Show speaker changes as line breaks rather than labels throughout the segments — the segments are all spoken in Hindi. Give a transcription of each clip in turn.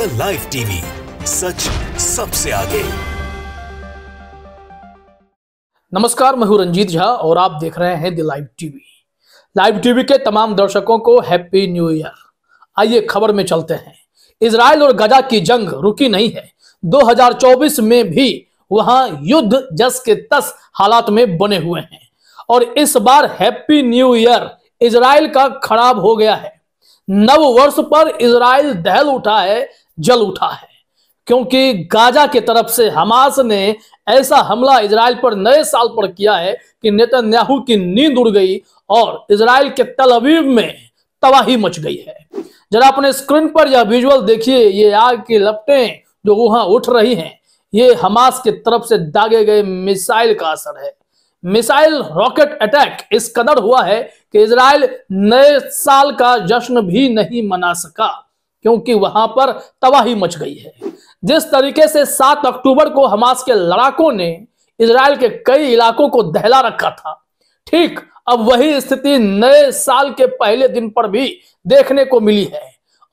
मिस्टर लाइव टीवी सच सबसे आगे नमस्कार मैं हूं रंजीत झा और आप देख रहे हैं the live TV live TV के तमाम दर्शकों को हैप्पी न्यू ईयर आइए खबर में चलते हैं इसराइल और गजा की जंग रुकी नहीं है 2024 में भी वहां युद्ध जस के तस हालात में बने हुए हैं और इस बार हैप्पी न्यू ईयर इसराइल का खराब हो गया है नव वर्ष पर इसराइल दहल उठा है जल उठा है क्योंकि गाजा के तरफ से हमास ने ऐसा हमला इसराइल पर नए साल पर किया है कि नेतन्याहू की नींद उड़ गई और इसराइल के तल में तबाही मच गई है जरा अपने स्क्रीन पर यह विजुअल देखिए ये आग की लपटें जो वहां उठ रही हैं ये हमास की तरफ से दागे गए मिसाइल का असर है मिसाइल रॉकेट अटैक इस कदर हुआ है कि इसराइल नए साल का जश्न भी नहीं मना सका क्योंकि वहां पर तबाही मच गई है जिस तरीके से 7 अक्टूबर को हमास के लड़ाकों ने इसराइल के कई इलाकों को दहला रखा था ठीक अब वही स्थिति नए साल के पहले दिन पर भी देखने को मिली है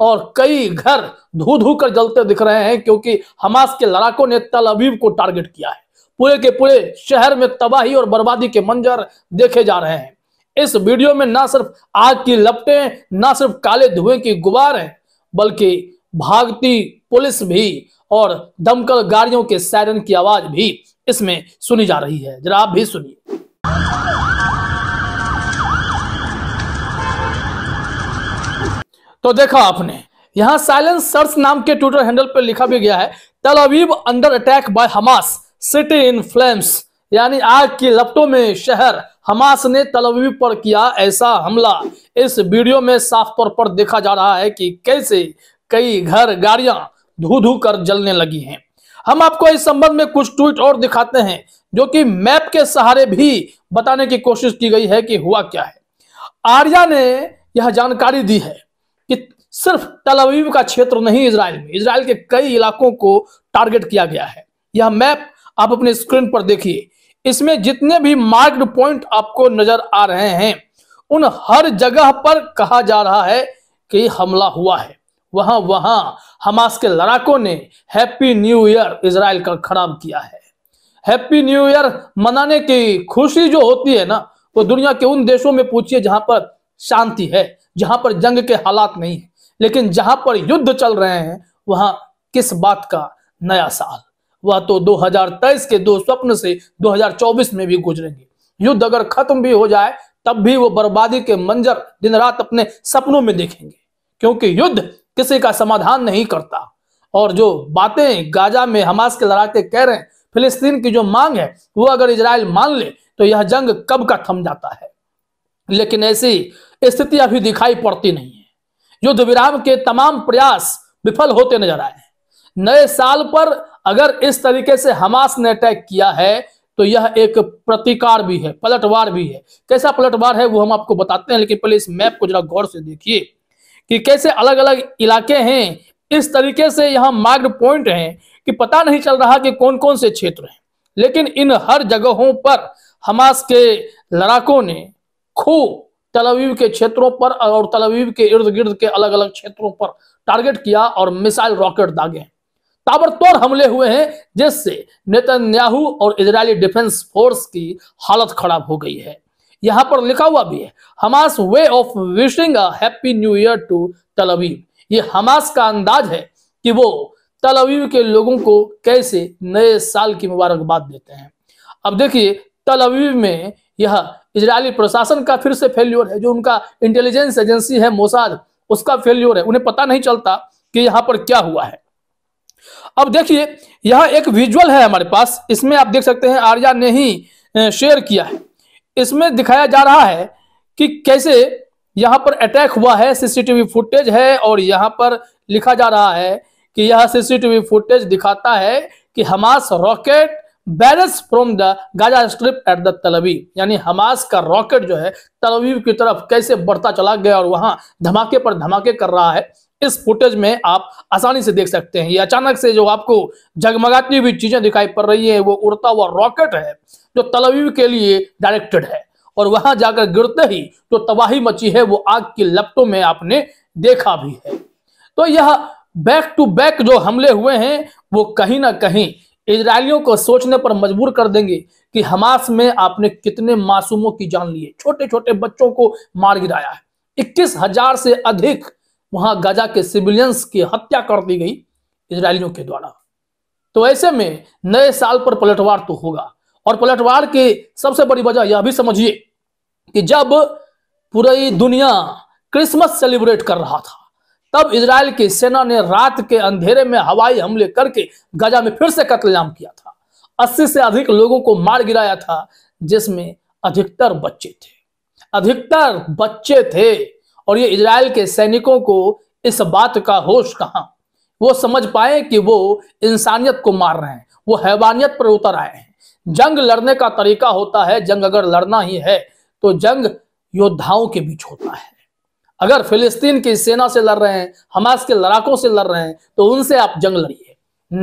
और कई घर धू धू कर जलते दिख रहे हैं क्योंकि हमास के लड़ाकों ने तल अबीब को टारगेट किया है पूरे के पूरे शहर में तबाही और बर्बादी के मंजर देखे जा रहे हैं इस वीडियो में ना सिर्फ आग की लपटें ना सिर्फ काले धुएं की गुबार हैं बल्कि भागती पुलिस भी और दमकल गाड़ियों के सायरन की आवाज भी इसमें सुनी जा रही है जरा आप भी सुनिए तो देखा आपने यहां साइलेंस सर्च नाम के ट्विटर हैंडल पर लिखा भी गया है Tel Aviv under attack by Hamas city in flames यानी आग की लपटों में शहर हमास ने तल पर किया ऐसा हमला इस वीडियो में साफ तौर पर देखा जा रहा है कि कैसे कई घर गाड़ियां धू धू कर जलने लगी हैं हम आपको इस संबंध में कुछ ट्वीट और दिखाते हैं जो कि मैप के सहारे भी बताने की कोशिश की गई है कि हुआ क्या है आर्या ने यह जानकारी दी है कि सिर्फ तलवीव का क्षेत्र नहीं इसराइल में इसराइल के कई इलाकों को टारगेट किया गया है यह मैप आप अपने स्क्रीन पर देखिए इसमें जितने भी मार्क्ड पॉइंट आपको नजर आ रहे हैं उन हर जगह पर कहा जा रहा है कि हमला हुआ है वहां वहां हमास के लड़ाकों ने हैप्पी न्यू ईयर इसराइल का खराब किया है हैप्पी न्यू ईयर मनाने की खुशी जो होती है ना वो दुनिया के उन देशों में पूछिए जहां पर शांति है जहां पर जंग के हालात नहीं है लेकिन जहां पर युद्ध चल रहे हैं वहां किस बात का नया साल वह तो 2023 के दो स्वप्न से 2024 में भी गुजरेंगे युद्ध अगर खत्म भी हो जाए तब भी वो बर्बादी के मंजर दिन रात अपने सपनों में देखेंगे क्योंकि युद्ध किसी का समाधान नहीं करता और जो बातें गाजा में हमास के लड़ाके कह रहे हैं फिलिस्तीन की जो मांग है वो अगर इसराइल मान ले तो यह जंग कब का थम जाता है लेकिन ऐसी स्थिति अभी दिखाई पड़ती नहीं है युद्ध विराम के तमाम प्रयास विफल होते नजर आए नए साल पर अगर इस तरीके से हमास ने अटैक किया है तो यह एक प्रतिकार भी है पलटवार भी है कैसा पलटवार है वो हम आपको बताते हैं लेकिन पहले इस मैप को जरा गौर से देखिए कि कैसे अलग अलग इलाके हैं इस तरीके से यहाँ मार्ग पॉइंट हैं कि पता नहीं चल रहा कि कौन कौन से क्षेत्र हैं लेकिन इन हर जगहों पर हमास के लड़ाकों ने खूब तलवीव के क्षेत्रों पर और तलवीव के इर्द गिर्द के अलग अलग क्षेत्रों पर टारगेट किया और मिसाइल रॉकेट दागे हैं ताबड़तोड़ हमले हुए हैं जिससे नेतन्याहू और इजरायली डिफेंस फोर्स की हालत खराब हो गई है यहां पर लिखा हुआ भी है Hamas way of wishing a happy new year to Tel Aviv ये हमास का अंदाज है कि वो तलवीव के लोगों को कैसे नए साल की मुबारकबाद देते हैं अब देखिए तलवीव में यह इजरायली प्रशासन का फिर से फेल्योर है जो उनका इंटेलिजेंस एजेंसी है मोसाद उसका फेल्योर है उन्हें पता नहीं चलता कि यहाँ पर क्या हुआ है अब देखिए यह एक विजुअल है हमारे पास इसमें आप देख सकते हैं आर्या ने ही शेयर किया है इसमें दिखाया जा रहा है कि कैसे यहाँ पर अटैक हुआ है सीसीटीवी फुटेज है और यहाँ पर लिखा जा रहा है कि यह सीसीटीवी फुटेज दिखाता है कि Hamas rocket barrages from the Gaza strip at the Tel Aviv यानी हमास का रॉकेट जो है तलबीब की तरफ कैसे बढ़ता चला गया और वहां धमाके पर धमाके कर रहा है इस फुटेज में आप आसानी से देख सकते हैं ये अचानक से जो आपको जगमगाती हुई चीजें दिखाई पड़ रही है वो उड़ता हुआ रॉकेट है जो तलवीव के लिए डायरेक्टेड है और वहां जाकर गिरते ही जो तबाही मची है वो आग की लपटों में आपने देखा भी है तो यह बैक टू बैक जो हमले हुए हैं वो कहीं ना कहीं इसराइलियों को सोचने पर मजबूर कर देंगे कि हमास में आपने कितने मासूमों की जान ली है छोटे छोटे बच्चों को मार गिराया है इक्कीस हजार से अधिक वहां गाजा के सिविलियंस की हत्या कर दी गई इसराइलियों के द्वारा तो ऐसे में नए साल पर पलटवार तो होगा और पलटवार की सबसे बड़ी वजह यह भी समझिए कि जब पूरी दुनिया क्रिसमस सेलिब्रेट कर रहा था तब इसराइल की सेना ने रात के अंधेरे में हवाई हमले करके गाजा में फिर से कत्लेआम किया था अस्सी से अधिक लोगों को मार गिराया था जिसमें अधिकतर बच्चे थे अधिकतर बच्चे थे और ये इसराइल के सैनिकों को इस बात का होश कहाँ वो समझ पाए कि वो इंसानियत को मार रहे हैं वो हैवानियत पर उतर आए हैं जंग लड़ने का तरीका होता है जंग अगर लड़ना ही है तो जंग योद्धाओं के बीच होता है अगर फिलिस्तीन की सेना से लड़ रहे हैं हमास के लड़ाकों से लड़ रहे हैं तो उनसे आप जंग लड़िए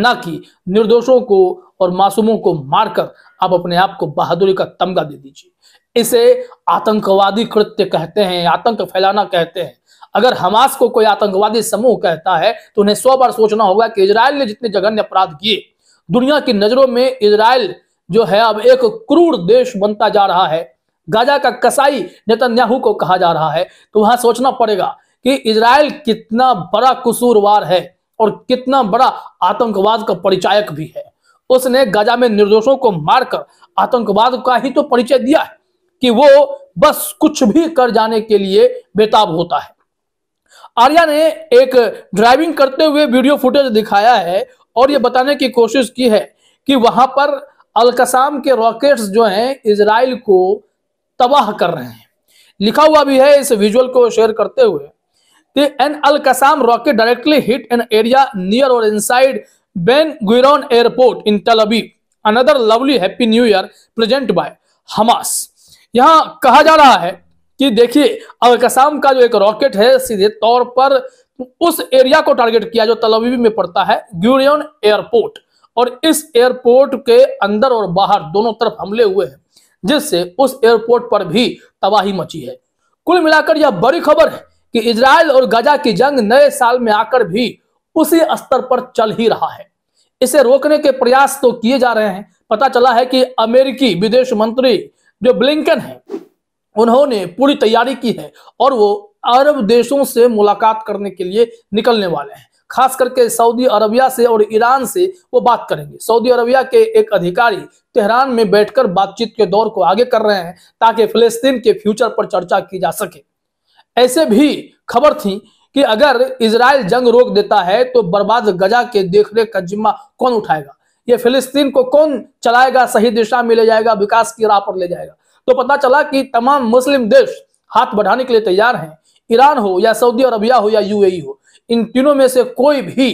ना कि निर्दोषों को और मासूमों को मारकर आप अपने आप को बहादुरी का तमगा दे दीजिए इसे आतंकवादी कृत्य कहते हैं आतंक फैलाना कहते हैं अगर हमास को कोई आतंकवादी समूह कहता है तो उन्हें सौ बार सोचना होगा कि इसराइल ने जितने जघन्य अपराध किए दुनिया की नजरों में इसराइल जो है अब एक क्रूर देश बनता जा रहा है गाजा का कसाई नेतन्याहू को कहा जा रहा है तो वहां सोचना पड़ेगा कि इसराइल कितना बड़ा कसूरवार है और कितना बड़ा आतंकवाद का परिचायक भी है उसने गाजा में निर्दोषों को मारकर आतंकवाद का ही तो परिचय दिया है कि वो बस कुछ भी कर जाने के लिए बेताब होता है आर्या ने एक ड्राइविंग करते हुए वीडियो फुटेज दिखाया है और ये बताने की कोशिश की है कि वहां पर अलकसाम के रॉकेट्स जो हैं इसराइल को तबाह कर रहे हैं लिखा हुआ भी है इस विजुअल को शेयर करते हुए कि an al Qassam rocket directly hit an area near और inside Ben Gurion airport in Tel Aviv another lovely happy new year present by Hamas यहाँ कहा जा रहा है कि देखिए अलकसाम का जो एक रॉकेट है सीधे तौर पर उस एरिया को टारगेट किया जो तलवीवी में पड़ता है ग्यूरियन एयरपोर्ट और इस एयरपोर्ट के अंदर और बाहर दोनों तरफ हमले हुए हैं जिससे उस एयरपोर्ट पर भी तबाही मची है कुल मिलाकर यह बड़ी खबर है कि इसराइल और गजा की जंग नए साल में आकर भी उसी स्तर पर चल ही रहा है इसे रोकने के प्रयास तो किए जा रहे हैं पता चला है कि अमेरिकी विदेश मंत्री जो ब्लिंकन है उन्होंने पूरी तैयारी की है और वो अरब देशों से मुलाकात करने के लिए निकलने वाले हैं खास करके सऊदी अरबिया से और ईरान से वो बात करेंगे सऊदी अरबिया के एक अधिकारी तेहरान में बैठकर बातचीत के दौर को आगे कर रहे हैं ताकि फिलिस्तीन के फ्यूचर पर चर्चा की जा सके ऐसे भी खबर थी कि अगर इसराइल जंग रोक देता है तो बर्बाद गजा के देखरेख का जिम्मा कौन उठाएगा ये फिलिस्तीन को कौन चलाएगा सही दिशा में ले जाएगा विकास की राह पर ले जाएगा तो पता चला कि तमाम मुस्लिम देश हाथ बढ़ाने के लिए तैयार हैं ईरान हो या सऊदी अरबिया हो या यूएई हो इन तीनों में से कोई भी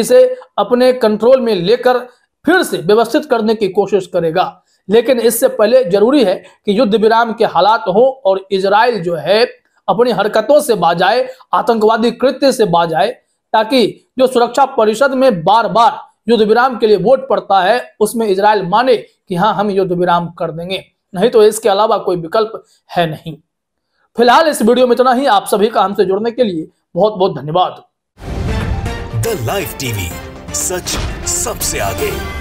इसे अपने कंट्रोल में लेकर फिर से व्यवस्थित करने की कोशिश करेगा लेकिन इससे पहले जरूरी है कि युद्ध विराम के हालात हो और इसराइल जो है अपनी हरकतों से बाजाए आतंकवादी कृत्य से बाजाए ताकि जो सुरक्षा परिषद में बार बार युद्ध विराम के लिए वोट पड़ता है उसमें इसराइल माने कि हाँ हम युद्ध विराम कर देंगे नहीं तो इसके अलावा कोई विकल्प है नहीं फिलहाल इस वीडियो में इतना ही आप सभी का हमसे जुड़ने के लिए बहुत बहुत धन्यवाद द लाइफ टीवी सच सबसे आगे